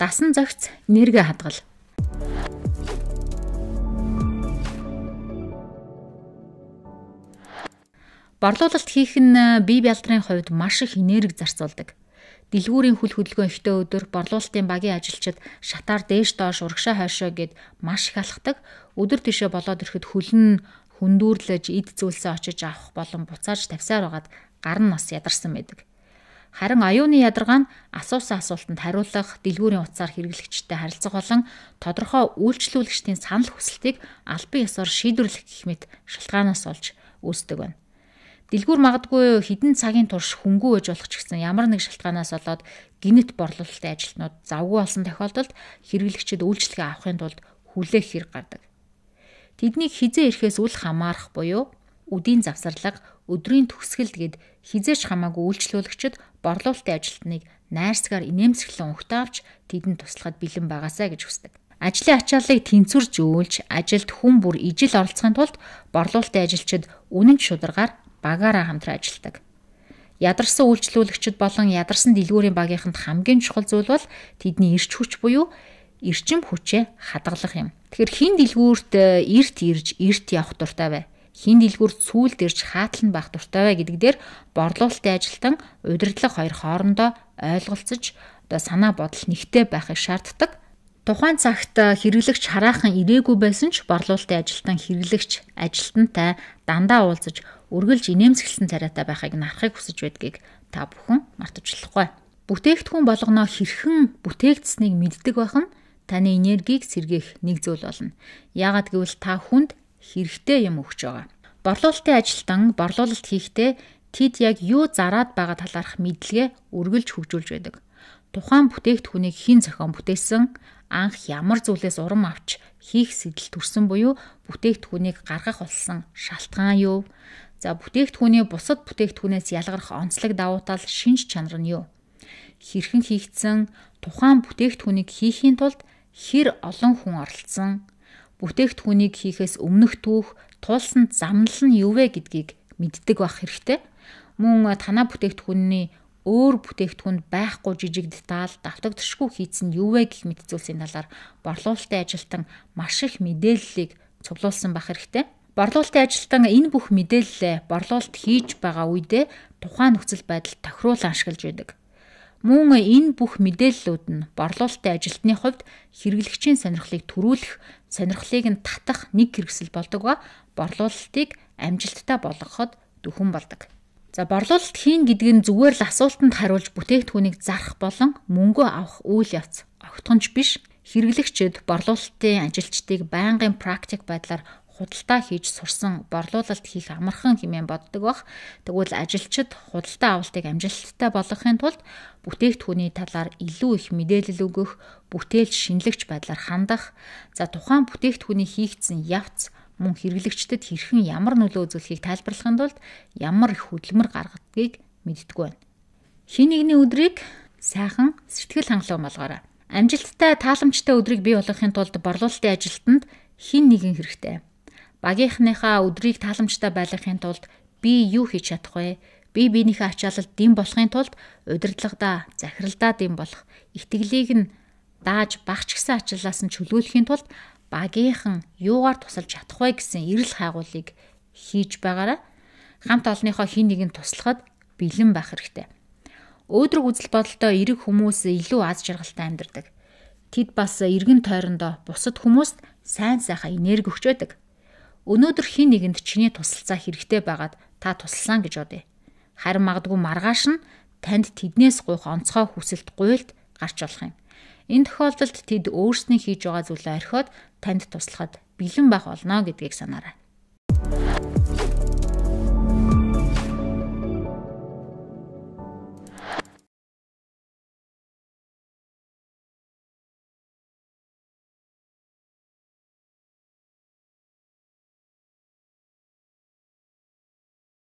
дасан зохиц нэргэ хадгал. Борлуулалт хийх нь э, бие бялдрын хувьд маш их энерги зарцуулдаг. Дэлгүүрийн хүл хөдөлгөөн ихтэй өдөр борлуулалтын багийн ажилчид шатаар дээш доош урагшаа хойшоо гээд маш их алхдаг. Өдөр тишээ болоод ирэхэд хөлн хүндүүрлэж, эд зүйлсээ очиж авах болон буцааж тавьсаар байгаад гар нь бас ядарсан байдаг. Харин аюуны ядаргаа нь асуусан асуултанд хариулах, дэлгүүрийн утсаар хэрэглэгчтэй харилцах болон тодорхой үйлчлүүлэгчдийн санал хүсэлтийг аль бие ёсоор шийдвэрлэх гэх мэт шалтгаанаас олж үүсдэг байна. Дэлгүүр магадгүй хідэн цагийн турш хөнгүү ээж болох ч гэсэн ямар нэг шалтгаанаас болоод гинэт борлуулалтын ажилтнууд завгүй болсон тохиолдолд хэрэглэгчид үйлчлэгээ авахын тулд хүлээх хэрэг гардаг. Тэднийг хизээ ирэхээс үл хамаарах буюу үдийн завсарлага, өдрийн төгсгөл гээд хизээч хамаагүй үйлчлүүлэгчд борлуулалтын ажилтныг найрсгаар инээмсэглэн ухтаавч тэдэнд туслахад бэлэн байгаасаа гэж хүсдэг. Ажлын ачааллыг тэнцвэрж өөлж, ажилд хүн бүр ижил оролцохын тулд борлуулалтын ажилчид үнэн шударгаар багаараа хамтран ажилдаг. Ядарсан үйлчлүүлэгчид болон ядарсан дэлгүүрийн багийнханд хамгийн чухал зүйл бол тэдний эрч хүч буюу эрчим хүчээ хадгалах юм. Тэгэхээр хин дэлгүүрт э, эрт ирж, эрт явах дуртай бай хин дэлгүр сүүлд ирж хаатална байх дуртай вэ гэдэг дээр борлуулалтын ажилтан удирдлага хоёр хоорондоо ойлголцож одоо санаа бодол нэгтэй байхыг шаарддаг. Тухайн цагт э, хэрэглэгч хараахан ирээгүй байсан ч борлуулалтын ажилтан хэрэглэгч ажилтантай дандаа уулзаж үргэлж инээмсэглсэн царайтай байхыг нарахыг хүсэж байдгийг та бүхэн мартажлахгүй. Бүтээгдэхүүн болгоно хэрхэн бүтээгдсэнийг мэддэг байх нь таны энергийг сэргээх нэг зүйл болно. Яагад гэвэл та хүнд хэрэгтэй юм өгч байгаа. Борлуулалтын ажилтан борлуулалт хийхдээ тэд яг юу зараад байгаа талаарх мэдлэгээ үргэлж хөгжүүлж байдаг. Тухайн бүтээгдэхүүнийг хэн зохион бүтээсэн, анх ямар зүйлээс урам авч хийх сэдэл төрсэн буюу бүтээгдэхүүнийг гаргах болсон шалтгаан юу? За бүтээгдэхүүний бусад бүтээгдэхүүнээс ялгарх онцлог давуу тал шинж чанар нь юу? Хэрхэн хийгдсэн, тухайн бүтээгдэхүүнийг хийхийн тулд хэр олон хүн оролцсон, бүтээгдэхүүнийг хийхээс өмнөх түүх туулсан замнал нь юу вэ гэдгийг мэддэг байх хэрэгтэй. Мөн танаа бүтээгдэхүүнний өөр бүтээгдэхүүнд байхгүй жижиг деталь давтагдшгүй хийцэн юу вэ гэх мэт зүйлсийн талаар борлуулалтын ажилтан маш их мэдээллийг цуглуулсан байх хэрэгтэй. Борлуулалтын ажилтан энэ бүх мэдээлэлээ борлуулалт хийж байгаа үедээ тухайн нөхцөл байдал тохируулан ашиглаж байдаг. Мөн энэ бүх мэдээллүүд нь борлуулалтын ажилтны хувьд хэрэглэгчийн сонирхлыг төрүүлэх сонирхлыг нь татах нэг хэрэгсэл болдог ба борлуулалтыг амжилттай болгоход дөхөн болдог. За борлуулалт хийн гэдэг нь зүгээр л асуултанд хариулж бүтээгдэхүүнийг зарах болон мөнгө авах үйл явц. Огтхонч биш. Хэрэглэгчэд борлуулалтын ажилчдыг байнгын практик байдлаар худалдаа хийж сурсан борлуулалт хийх амархан хэмээн боддог бах. Тэгвэл ажилчид худалдаа авалтыг амжилттай болгохын тулд бүтээгдэхүүний талаар илүү их мэдээлэл өгөх, бүтээлч шинэлэгч байдлаар хандах, за тухайн бүтээгдэхүүний хийгдсэн явц мөн хэрэглэгчдэд хэрхэн ямар нөлөө үзүүлэхийг тайлбарлахын тулд ямар их хөдөлмөр гаргадгийг мэддэггүй байна. Хин нэгний өдрийг сайхан сэтгэл хангалуун болгоорой. Амжилттай тааламжтай өдрийг бий болгохын тулд борлуулалтын ажилтнанд хин нэгэн хэрэгтэй. Багийнхныхаа өдрийг тааламжтай байлгахын тулд би юу хийж чадах вэ? Би биенийхээ ачаалалд дэм болохын тулд удирдлагадаа, захиралдаа дэм болох, итгэлийг нь дааж багч гэсэн ачаалалаас нь чөлөөлөхийн тулд багийнхан юугаар тусалж чадах вэ гэсэн эрэл хайгуулыг хийж байгаараа хамт олонныхоо хин нэгэнд туслахад бэлэн байх хэрэгтэй. Өөдрөг үзэл бодолтой эрэг хүмүүс илүү аз жаргалтай амьдардаг. Тэд бас эргэн тойрондоо бусад хүмүүст сайн сайхан энерги өгч байдаг. Өнөөдөр хин нэгэнд чиний тусалцаа хэрэгтэй байгаад та тусласан гэж бодъё. Харин магадгүй маргааш нь танд тэднээс гуйх онцгой хүсэлт гуйлт гарч болох юм. Энэ тохиолдолд тэд өөрснөө хийж байгаа зүйлээ орхиод танд туслахад бэлэн байх болно гэдгийг санаарай.